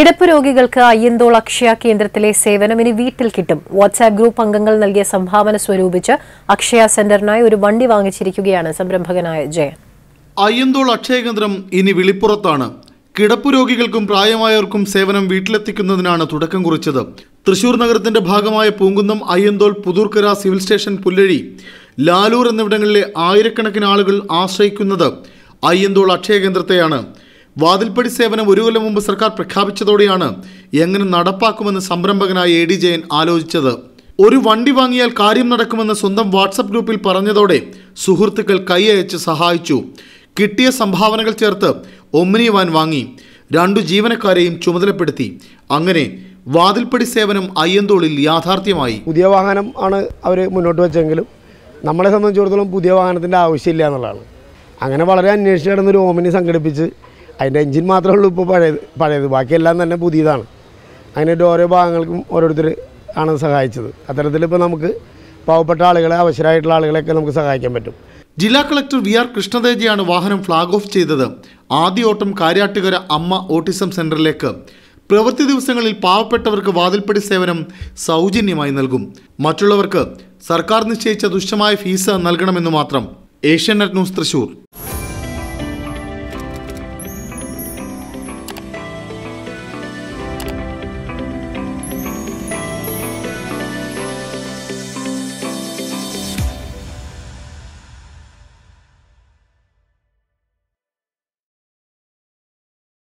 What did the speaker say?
കിടപ്പ് രോഗികൾക്ക് അയ്യന്തോൾ അക്ഷയ കേന്ദ്രത്തിലെ സേവനം ഇനി വീട്ടിൽ കിട്ടും വാട്സാപ്പ് ഗ്രൂപ്പ് അംഗങ്ങൾ നൽകിയ സംഭാവന സ്വരൂപിച്ച് അക്ഷയ സെന്ററിനായി ഒരു വണ്ടി വാങ്ങിച്ചിരിക്കുകയാണ് സംരംഭകനായ ജയൻ അയ്യന്തോൾ അക്ഷയ കേന്ദ്രം ഇനി വിളിപ്പുറത്താണ് കിടപ്പ് രോഗികൾക്കും പ്രായമായവർക്കും സേവനം വീട്ടിലെത്തിക്കുന്നതിനാണ് തുടക്കം കുറിച്ചത് തൃശൂർ നഗരത്തിന്റെ ഭാഗമായ പൂങ്കുന്നം അയ്യന്തോൾ പുതൂർക്കര സിവിൽ സ്റ്റേഷൻ പുല്ലഴി ലാലൂർ എന്നിവിടങ്ങളിലെ ആയിരക്കണക്കിന് ആളുകൾ ആശ്രയിക്കുന്നത് അയ്യന്തോൾ അക്ഷയ കേന്ദ്രത്തെയാണ് വാതിൽപ്പടി സേവനം ഒരു കൊല്ലം മുമ്പ് സർക്കാർ പ്രഖ്യാപിച്ചതോടെയാണ് എങ്ങനെ നടപ്പാക്കുമെന്ന് സംരംഭകനായ എ ഡി ജയൻ ആലോചിച്ചത് ഒരു വണ്ടി വാങ്ങിയാൽ കാര്യം നടക്കുമെന്ന് സ്വന്തം വാട്സപ്പ് ഗ്രൂപ്പിൽ പറഞ്ഞതോടെ സുഹൃത്തുക്കൾ കൈയയച്ച് സഹായിച്ചു കിട്ടിയ സംഭാവനകൾ ചേർത്ത് ഒമ്മിനി വാൻ വാങ്ങി രണ്ടു ജീവനക്കാരെയും ചുമതലപ്പെടുത്തി അങ്ങനെ വാതിൽപ്പടി സേവനം അയ്യന്തോളിൽ യാഥാർത്ഥ്യമായി പുതിയ വാഹനം ആണ് അവർ മുന്നോട്ട് വെച്ചെങ്കിലും നമ്മളെ സംബന്ധിച്ചിടത്തോളം പുതിയ വാഹനത്തിൻ്റെ ആവശ്യമില്ല എന്നുള്ളതാണ് അങ്ങനെ വളരെ അന്വേഷിച്ച് നടന്നൊരു ഓമിനി സംഘടിപ്പിച്ച് അതിൻ്റെ എൻജിൻ മാത്രമേ ഉള്ളൂ ഇപ്പോൾ പഴയത് പഴയത് ബാക്കിയെല്ലാം തന്നെ പുതിയതാണ് അതിനായിട്ട് ഓരോ ഭാഗങ്ങൾക്കും ഓരോരുത്തർ ആണ് സഹായിച്ചത് അത്തരത്തിലിപ്പോൾ നമുക്ക് പാവപ്പെട്ട ആളുകളെ അവശരായിട്ടുള്ള ആളുകളെയൊക്കെ നമുക്ക് സഹായിക്കാൻ പറ്റും ജില്ലാ കളക്ടർ വി ആർ കൃഷ്ണതേജയാണ് വാഹനം ഫ്ളാഗ് ഓഫ് ചെയ്തത് ആദ്യ ഓട്ടം കാര്യാട്ടുകര അമ്മ ഓട്ടിസം സെന്ററിലേക്ക് പ്രവൃത്തി ദിവസങ്ങളിൽ പാവപ്പെട്ടവർക്ക് വാതിൽപ്പടി സേവനം സൗജന്യമായി നൽകും മറ്റുള്ളവർക്ക് സർക്കാർ നിശ്ചയിച്ച ദുഷ്ടമായ ഫീസ് നൽകണമെന്ന് മാത്രം ഏഷ്യാനെറ്റ് ന്യൂസ് തൃശൂർ